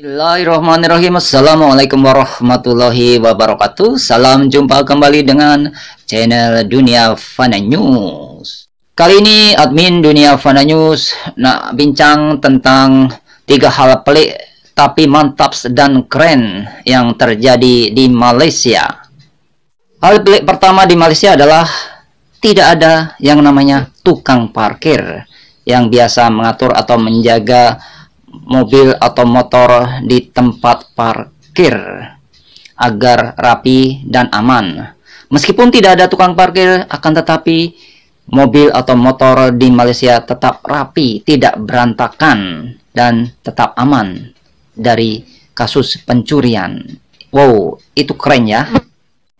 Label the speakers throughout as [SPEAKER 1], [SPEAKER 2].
[SPEAKER 1] Bismillahirrahmanirrahim Assalamualaikum warahmatullahi wabarakatuh Salam jumpa kembali dengan channel Dunia Fana News Kali ini admin Dunia Fana News Nak bincang tentang tiga hal pelik tapi mantap dan keren yang terjadi di Malaysia Hal pelik pertama di Malaysia adalah Tidak ada yang namanya tukang parkir Yang biasa mengatur atau menjaga mobil atau motor di tempat parkir agar rapi dan aman. Meskipun tidak ada tukang parkir, akan tetapi mobil atau motor di Malaysia tetap rapi, tidak berantakan, dan tetap aman dari kasus pencurian. Wow, itu keren ya.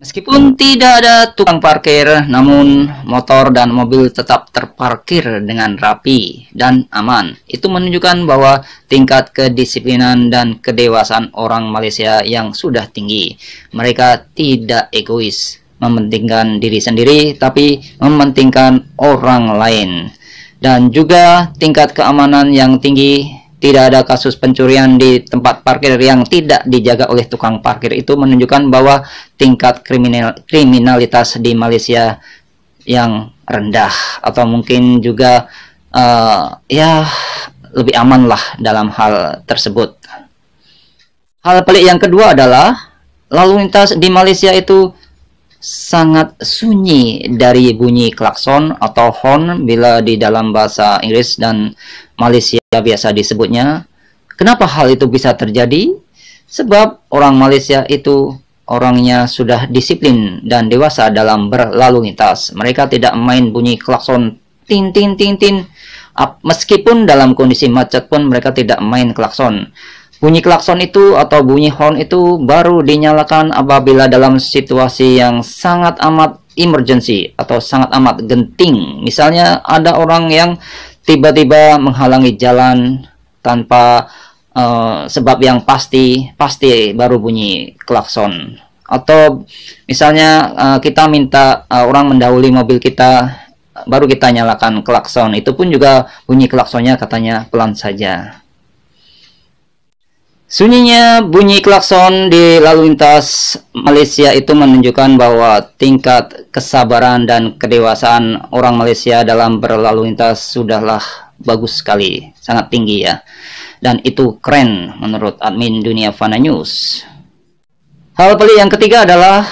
[SPEAKER 1] Meskipun tidak ada tukang parkir, namun motor dan mobil tetap terparkir dengan rapi dan aman. Itu menunjukkan bahwa tingkat kedisiplinan dan kedewasaan orang Malaysia yang sudah tinggi. Mereka tidak egois, mementingkan diri sendiri, tapi mementingkan orang lain. Dan juga tingkat keamanan yang tinggi tidak ada kasus pencurian di tempat parkir yang tidak dijaga oleh tukang parkir itu menunjukkan bahwa tingkat kriminal kriminalitas di Malaysia yang rendah atau mungkin juga uh, ya lebih aman lah dalam hal tersebut. Hal pelik yang kedua adalah lalu lintas di Malaysia itu sangat sunyi dari bunyi klakson atau horn bila di dalam bahasa Inggris dan Malaysia biasa disebutnya. Kenapa hal itu bisa terjadi? Sebab orang Malaysia itu orangnya sudah disiplin dan dewasa dalam berlalu lintas. Mereka tidak main bunyi klakson tin tin tin tin. Meskipun dalam kondisi macet pun mereka tidak main klakson. Bunyi klakson itu atau bunyi horn itu baru dinyalakan apabila dalam situasi yang sangat amat emergency atau sangat amat genting. Misalnya ada orang yang tiba-tiba menghalangi jalan tanpa uh, sebab yang pasti, pasti baru bunyi klakson. Atau misalnya uh, kita minta uh, orang mendahului mobil kita baru kita nyalakan klakson. Itu pun juga bunyi klaksonnya katanya pelan saja. Sunyinya bunyi klakson di lalu lintas Malaysia itu menunjukkan bahwa tingkat kesabaran dan kedewasaan orang Malaysia dalam berlalu lintas sudahlah bagus sekali, sangat tinggi ya. Dan itu keren menurut admin Dunia Fana News. Hal pelik yang ketiga adalah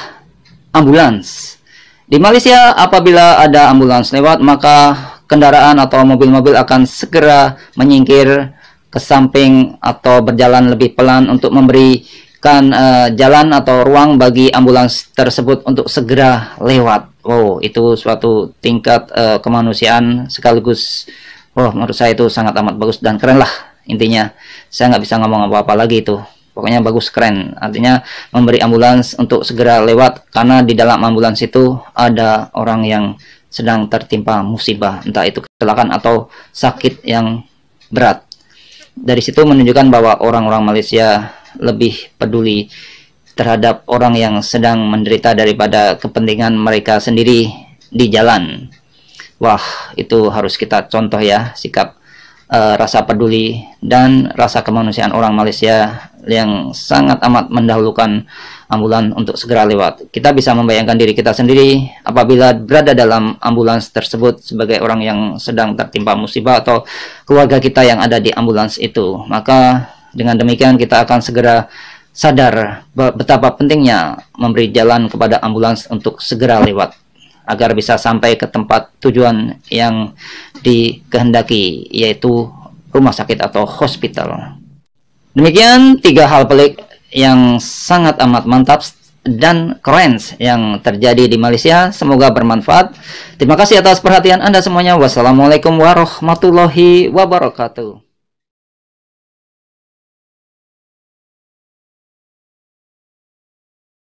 [SPEAKER 1] ambulans. Di Malaysia apabila ada ambulans lewat maka kendaraan atau mobil-mobil akan segera menyingkir ke samping atau berjalan lebih pelan untuk memberikan uh, jalan atau ruang bagi ambulans tersebut untuk segera lewat. Wow, itu suatu tingkat uh, kemanusiaan sekaligus, wow, menurut saya itu sangat amat bagus dan keren lah intinya. Saya nggak bisa ngomong apa-apa lagi itu. Pokoknya bagus keren. Artinya memberi ambulans untuk segera lewat karena di dalam ambulans itu ada orang yang sedang tertimpa musibah, entah itu kecelakaan atau sakit yang berat dari situ menunjukkan bahwa orang-orang Malaysia lebih peduli terhadap orang yang sedang menderita daripada kepentingan mereka sendiri di jalan. Wah, itu harus kita contoh ya, sikap uh, rasa peduli dan rasa kemanusiaan orang Malaysia yang sangat amat mendahulukan ambulan untuk segera lewat. Kita bisa membayangkan diri kita sendiri apabila berada dalam ambulans tersebut sebagai orang yang sedang tertimpa musibah atau keluarga kita yang ada di ambulans itu. Maka dengan demikian kita akan segera sadar betapa pentingnya memberi jalan kepada ambulans untuk segera lewat agar bisa sampai ke tempat tujuan yang dikehendaki yaitu rumah sakit atau hospital. Demikian tiga hal pelik yang sangat amat mantap dan keren yang terjadi di Malaysia. Semoga bermanfaat. Terima kasih atas perhatian Anda semuanya. Wassalamualaikum warahmatullahi wabarakatuh.